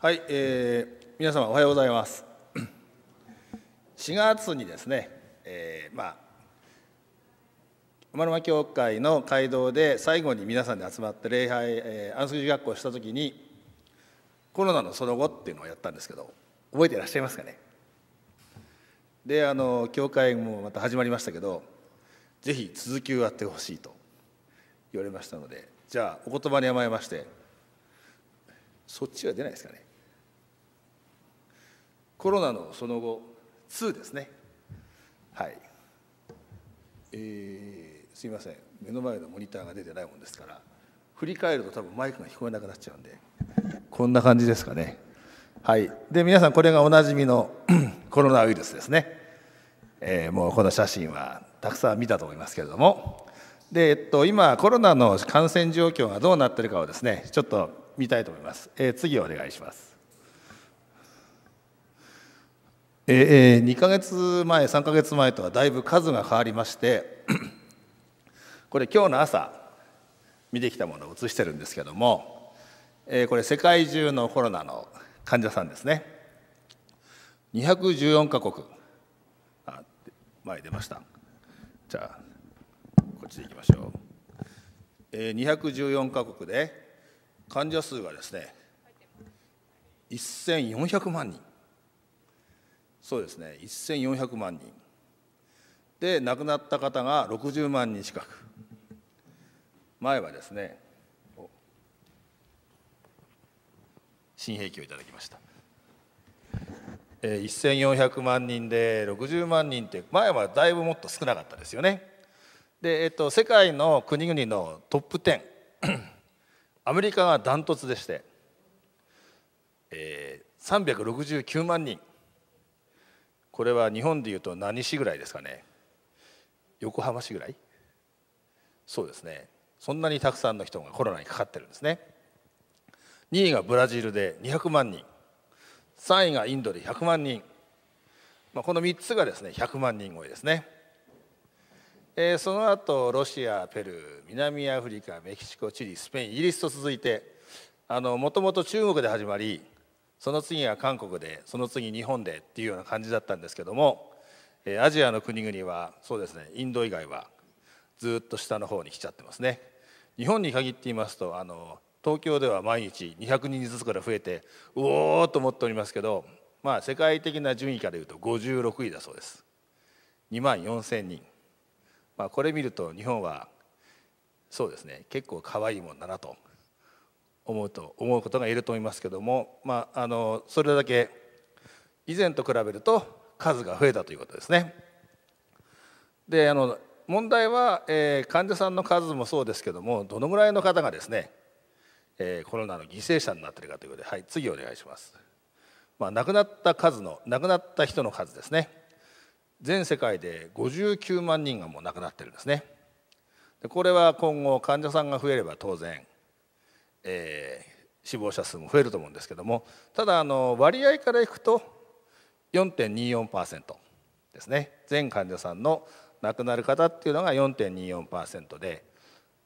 はい、えー、皆様おはようございます。4 月にですね、えー、まあ馬沼教会の会堂で最後に皆さんで集まって礼拝、えー、安息寺学校したときにコロナのその後っていうのをやったんですけど覚えていらっしゃいますかねであの教会もまた始まりましたけどぜひ続きをやってほしいと言われましたのでじゃあお言葉に甘えましてそっちは出ないですかねコロナのその後2ですねはいえー、すいません目の前のモニターが出てないもんですから振り返ると多分マイクが聞こえなくなっちゃうんでこんな感じですかねはいで皆さんこれがおなじみの コロナウイルスですね、えー、もうこの写真はたくさん見たと思いますけれどもで、えっと、今コロナの感染状況がどうなってるかをですねちょっと見たいと思います、えー、次お願いしますえー、2か月前3か月前とはだいぶ数が変わりまして これ今日の朝見てきたものを写してるんですけども、えー、これ世界中のコロナの患者さんですね214か国あ前出ましたじゃあこっちでいきましょう、えー、214か国で患者数がですね1400万人そうですね1400万人で亡くなった方が60万人近く前はですね新兵器をいただきました、え1400万人で60万人って前はだいぶもっと少なかったですよねで、えっと、世界の国々のトップ10 アメリカがダントツでして、えー、369万人これは日本でいうと何市ぐらいですかね横浜市ぐらいそうですねそんなにたくさんの人がコロナにかかってるんですね2位がブラジルで200万人3位がインドで100万人、まあ、この3つがですね100万人超えですね、えー、その後ロシアペルー南アフリカメキシコチリスペインイギリスと続いてもともと中国で始まりその次は韓国でその次日本でっていうような感じだったんですけどもアジアの国々はそうですねインド以外はずっと下の方に来ちゃってますね日本に限って言いますとあの東京では毎日200人ずつから増えてうおーと思っておりますけど、まあ、世界的な順位からいうと56位だそうです2万4000人、まあ、これ見ると日本はそうですね結構かわいいもんだなと思うと思うことがいると思いますけども、まあ、あのそれだけ以前と比べると数が増えたということですね。であの問題は、えー、患者さんの数もそうですけどもどのぐらいの方がですね、えー、コロナの犠牲者になっているかということで、はい、次お願いします、まあ、亡くなった数の亡くなった人の数ですね全世界で59万人がもう亡くなってるんですねでこれは今後患者さんが増えれば当然えー、死亡者数も増えると思うんですけどもただあの割合からいくと4.24%ですね全患者さんの亡くなる方っていうのが4.24%で、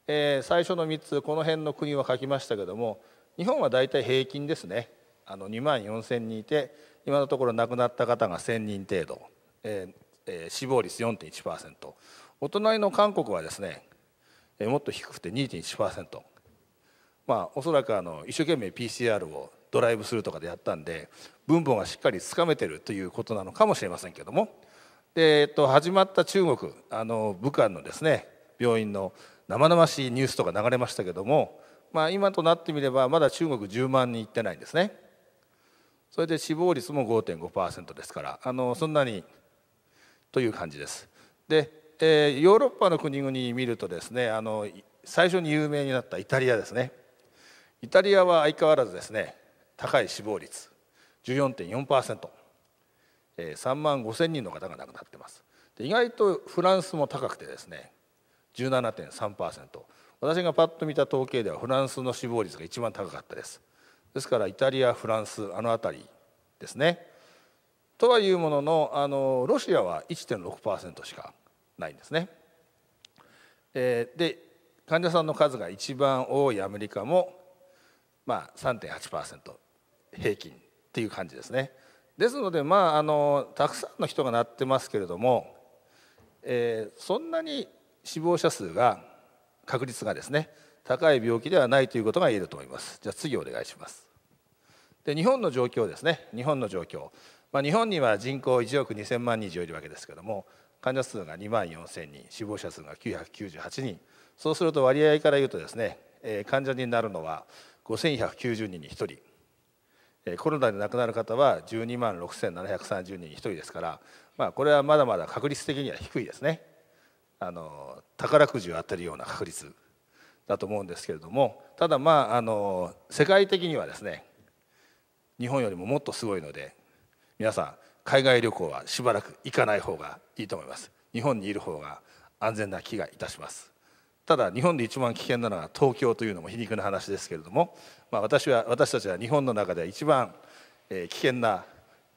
えー、最初の3つこの辺の国は書きましたけども日本はだいたい平均ですねあの2万4,000人いて今のところ亡くなった方が1,000人程度、えーえー、死亡率4.1%お隣の韓国はですね、えー、もっと低くて2.1%。まあ、おそらくあの一生懸命 PCR をドライブするとかでやったんで分母がしっかりつかめてるということなのかもしれませんけどもで、えっと、始まった中国あの武漢のですね病院の生々しいニュースとか流れましたけども、まあ、今となってみればまだ中国10万人いってないんですねそれで死亡率も5.5%ですからあのそんなにという感じですで、えー、ヨーロッパの国々見るとですねあの最初に有名になったイタリアですねイタリアは相変わらずですね高い死亡率14.4%、えー、3万5000人の方が亡くなってますで意外とフランスも高くてですね17.3%私がパッと見た統計ではフランスの死亡率が一番高かったですですからイタリアフランスあの辺りですねとはいうもののあのロシアは1.6%しかないんですね、えー、で患者さんの数が一番多いアメリカもまあ、3.8%平均っていう感じですね。ですので、まあ、あのたくさんの人がなってますけれども、えー、そんなに死亡者数が確率がですね高い病気ではないということが言えると思います。じゃあ次お願いします。で日本の状況ですね日本の状況、まあ、日本には人口1億2000万人以上いるわけですけども患者数が2万4000人死亡者数が998人そうすると割合から言うとですね、えー、患者になるのは5190人に1人コロナで亡くなる方は12万6730人に1人ですから、まあ、これはまだまだ確率的には低いですねあの宝くじを当てるような確率だと思うんですけれどもただまああの世界的にはですね日本よりももっとすごいので皆さん海外旅行はしばらく行かない方がいいと思います日本にいる方が安全な気がいたしますただ日本で一番危険なのは東京というのも皮肉な話ですけれども、まあ、私は私たちは日本の中では一番、え危険な、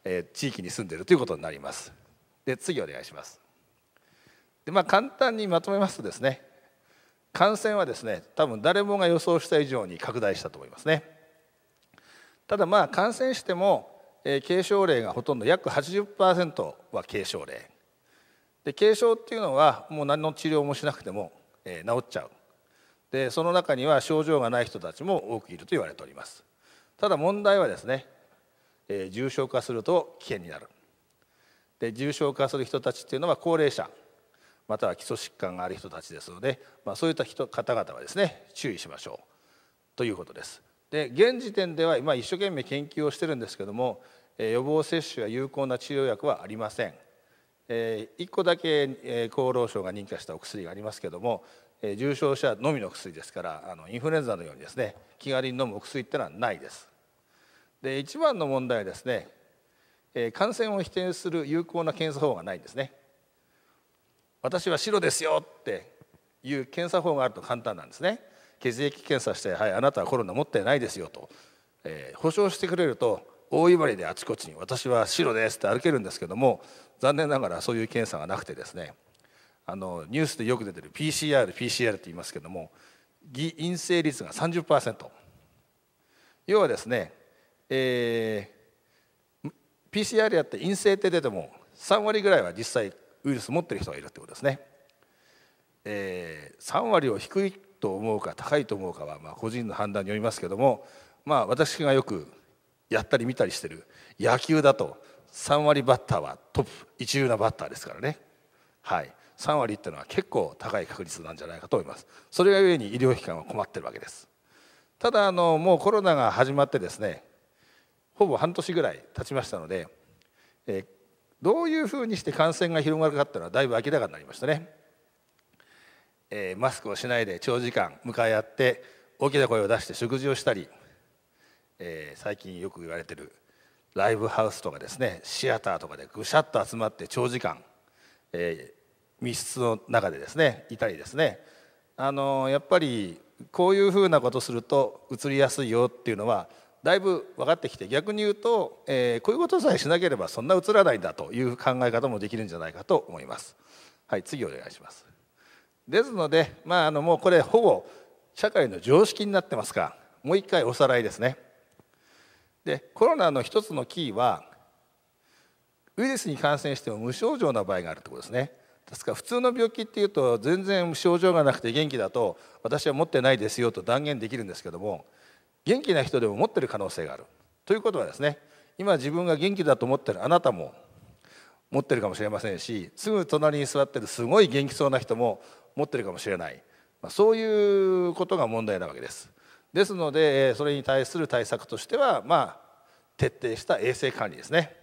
え地域に住んでいるということになりますで次お願いしますで、まあ、簡単にまとめますとですね感染はですね多分誰もが予想した以上に拡大したと思いますねただまあ感染しても、え軽症例がほとんど約80%は軽症例で軽症っていうのはもう何の治療もしなくてもえ治っちゃうでその中には症状がない人たちも多くいると言われておりますただ問題はですね、え重症化すると危険になるで重症化する人たちっていうのは高齢者または基礎疾患がある人たちですので、まあ、そういった人方々はですね注意しましょうということですで現時点では今一生懸命研究をしてるんですけども、え予防接種や有効な治療薬はありませんえ1個だけ、え厚労省が認可したお薬がありますけども、え重症者のみの薬ですからあのインフルエンザのようにですね気軽に飲むお薬ってのはないです。で一番の問題はですね、え感染を否定する有効な検査法がないんですね。私は白ですよっていう検査法があると簡単なんですね。血液検査して「はいあなたはコロナ持ってないですよと」と、えー、保証してくれると大威張りであちこちに「私は白です」って歩けるんですけども残念ながらそういう検査がなくてですねあのニュースでよく出てる PCRPCR PCR って言いますけども偽陰性率が30%要はですね、えー、PCR やって陰性って出ても3割ぐらいは実際ウイルス持ってる人がいるってことですね、えー、3割を低いと思うか高いと思うかはまあ個人の判断によりますけどもまあ私がよくやったり見たりしてる野球だと3割バッターはトップ一流なバッターですからね、はい、3割っていうのは結構高い確率なんじゃないかと思いますそれがゆえに医療機関は困ってるわけですただあのもうコロナが始まってですねほぼ半年ぐらい経ちましたので、えー、どういうふうにして感染が広がるかっていうのはだいぶ明らかになりましたね、えー、マスクをしないで長時間向かい合って大きな声を出して食事をしたりえー、最近よく言われてるライブハウスとかですねシアターとかでぐしゃっと集まって長時間、えー、密室の中でですねいたりですね、あのー、やっぱりこういうふうなことすると映りやすいよっていうのはだいぶ分かってきて逆に言うと、えー、こういうことさえしなければそんな映らないんだという考え方もできるんじゃないかと思います。はい、次お願いしますですので、まあ、あのもうこれほぼ社会の常識になってますらもう一回おさらいですね。でコロナの一つのキーはウイルスに感染しても無症状な場合があるってことですねですから普通の病気っていうと全然症状がなくて元気だと私は持ってないですよと断言できるんですけども元気な人でも持ってる可能性があるということはですね今自分が元気だと思ってるあなたも持ってるかもしれませんしすぐ隣に座ってるすごい元気そうな人も持ってるかもしれない、まあ、そういうことが問題なわけです。ですのでそれに対する対策としてはまあ徹底した衛生管理ですね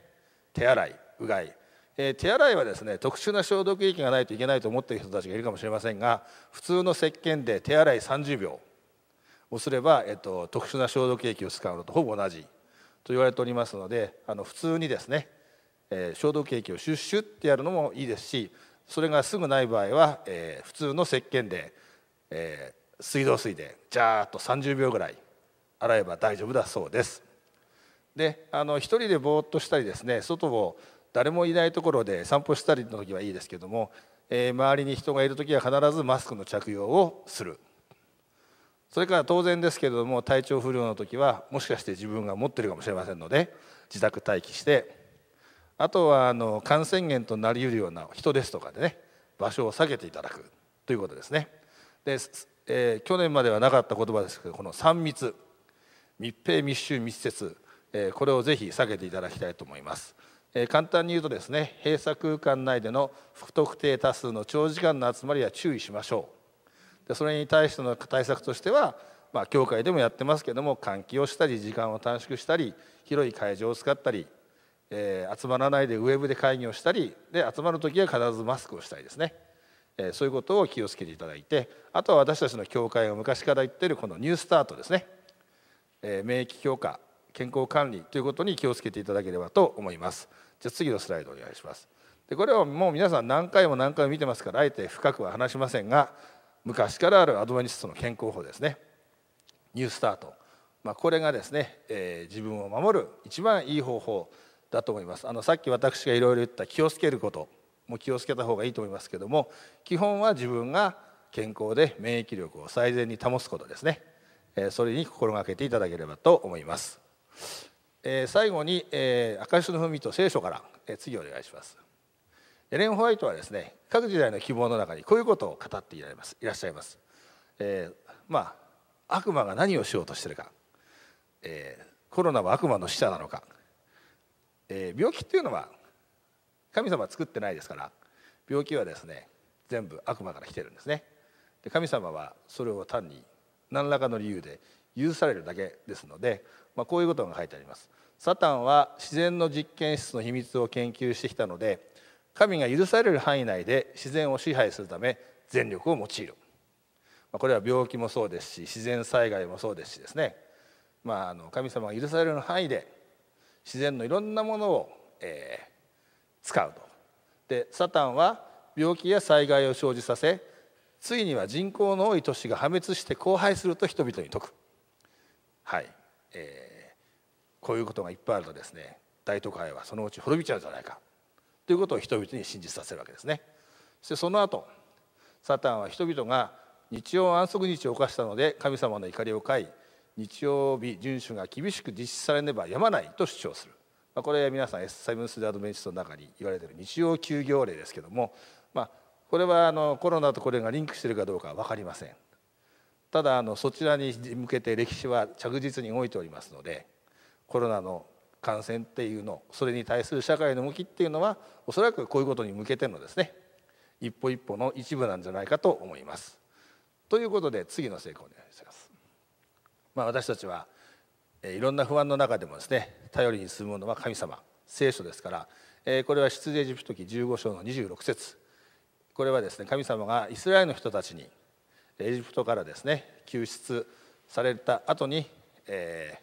手洗いうがい、えー、手洗いはですね特殊な消毒液がないといけないと思っている人たちがいるかもしれませんが普通の石鹸で手洗い30秒をすれば、えっと、特殊な消毒液を使うのとほぼ同じと言われておりますのであの普通にですね、えー、消毒液をシュッシュッってやるのもいいですしそれがすぐない場合は、えー、普通の石鹸で、えー、水道水でジャーッと30秒ぐらい洗えば大丈夫だそうですであの1人でぼーっとしたりですね外を誰もいないところで散歩したりの時はいいですけども、えー、周りに人がいる時は必ずマスクの着用をするそれから当然ですけれども体調不良の時はもしかして自分が持ってるかもしれませんので自宅待機してあとはあの感染源となりうるような人ですとかでね場所を避けていただくということですね。でえー、去年まではなかった言葉ですけどこの3密密閉密集密接、えー、これをぜひ避けていただきたいと思います、えー、簡単に言うとですね閉鎖空間内での不特定多数の長時間の集まりは注意しましょうでそれに対しての対策としてはまあ、教会でもやってますけども換気をしたり時間を短縮したり広い会場を使ったり、えー、集まらないでウェブで会議をしたりで集まる時は必ずマスクをしたいですね。えそういうことを気をつけていただいてあとは私たちの教会が昔から言ってるこのニュースタートですね、え免疫強化健康管理ということに気をつけていただければと思いますじゃ次のスライドお願いしますでこれはもう皆さん何回も何回も見てますからあえて深くは話しませんが昔からあるアドベニストの健康法ですねニュースタート、まあ、これがですね、えー、自分を守る一番いい方法だと思いますあのさっき私がいろいろ言った気をつけることも気をつけた方がいいと思いますけども基本は自分が健康で免疫力を最善に保つことですねそれに心がけていただければと思います最後に「赤石のみと聖書から次お願いしますエレン・ホワイトはですね各時代の希望の中にこういうことを語っていられますいらっしゃいます、えー、まあ悪魔が何をしようとしてるか、えー、コロナは悪魔の使者なのか、えー、病気っていうのは神様は作ってないですから病気はですね全部悪魔から来てるんですねで神様はそれを単に何らかの理由で許されるだけですので、まあ、こういうことが書いてありますサタンは自然の実験室の秘密を研究してきたので神が許される範囲内で自然を支配するため全力を用いる、まあ、これは病気もそうですし自然災害もそうですしですね、まあ、あの神様が許される範囲で自然のいろんなものを、えー、使うとでサタンは病気や災害を生じさせついには人口の多い都市が破滅して荒廃すると人々に説くはい、えー、こういうことがいっぱいあるとですね大都会はそのうち滅びちゃうんじゃないかということを人々に信じさせるわけですねそしてその後サタンは人々が日曜安息日を犯したので神様の怒りを買い日曜日遵守が厳しく実施されねばやまないと主張するまあ、これは皆さんセブンス・デ・アドベンチストの中に言われている日曜休業令ですけども、まあ、これはあのコロナとこれがリンクしているかどうかは分かりませんただあのそちらに向けて歴史は着実に動いておりますのでコロナの感染っていうのそれに対する社会の向きっていうのはおそらくこういうことに向けてのですね一歩一歩の一部なんじゃないかと思います。ということで次の成功お願いします。まあ、私たちはいろんな不安の中でもですね頼りにするものは神様聖書ですからこれは出エジプト記15章の26節これはですね神様がイスラエルの人たちにエジプトからですね救出された後に、え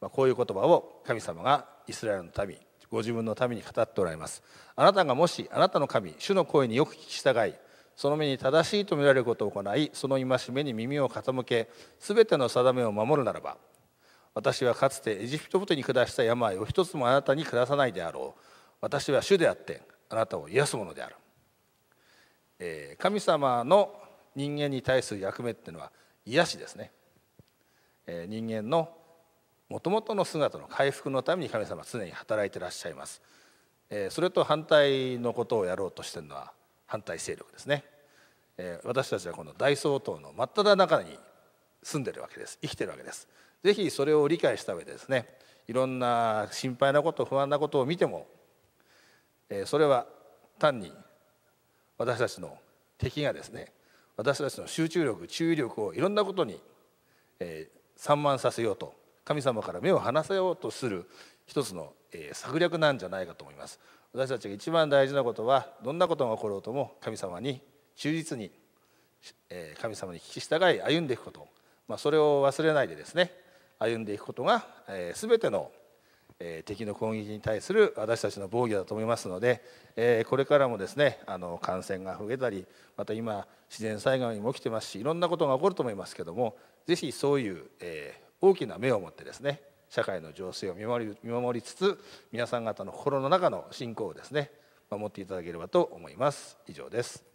まこういう言葉を神様がイスラエルの民ご自分のために語っておられますあなたがもしあなたの神主の声によく聞き従いその目に正しいと見られることを行いその戒めに耳を傾け全ての定めを守るならば私はかつてエジプトごとに下した病を一つもあなたに下さないであろう私は主であってあなたを癒すものである、えー、神様の人間に対する役目っていうのは癒しですね、えー、人間のもともとの姿の回復のために神様は常に働いてらっしゃいます、えー、それと反対のことをやろうとしてるのは反対勢力ですね、え私たちはこの大総統の真っ只中に住んでるわけです生きてるわけですぜひそれを理解した上でですねいろんな心配なこと不安なことを見てもそれは単に私たちの敵がですね私たちの集中力注意力をいろんなことに散漫させようと神様から目を離せようとする一つの策略なんじゃないかと思います私たちが一番大事なことはどんなことが起ころうとも神様に忠実に神様に聞き従い歩んでいくこと、まあ、それを忘れないでですね歩んでいくことが、えー、全ての、え敵の攻撃に対する私たちの防御だと思いますので、えこれからもですねあの感染が増えたりまた今自然災害も起きてますしいろんなことが起こると思いますけども是非そういう、え大きな目を持ってですね社会の情勢を見守り見守りつつ皆さん方の心の中の信仰をですね守っていただければと思います以上です